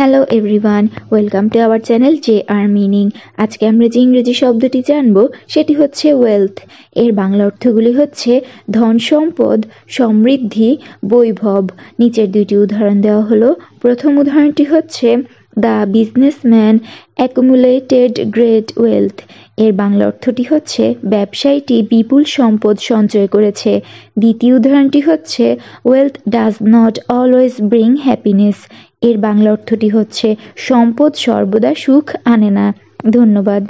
hello everyone welcome to our channel J R meaning আজকে আমরা যে ইংরেজি শব্দটি জানব সেটি হচ্ছে ওয়েলথ এর বাংলা অর্থগুলি হচ্ছে ধন সম্পদ সমৃদ্ধি বৈভব নিচের দুইটি উদাহরণ দেওয়া হলো প্রথম উদাহরণটি হচ্ছে the businessman accumulated great wealth এর বাংলা অর্থটি হচ্ছে ব্যবসায়ীটি বিপুল সম্পদ সঞ্চয় করেছে দ্বিতীয় উদাহরণটি হচ্ছে wealth does not always bring happiness এর বাংলা অর্থটি হচ্ছে সম্পদ সর্বদা সুখ আনে না ধন্যবাদ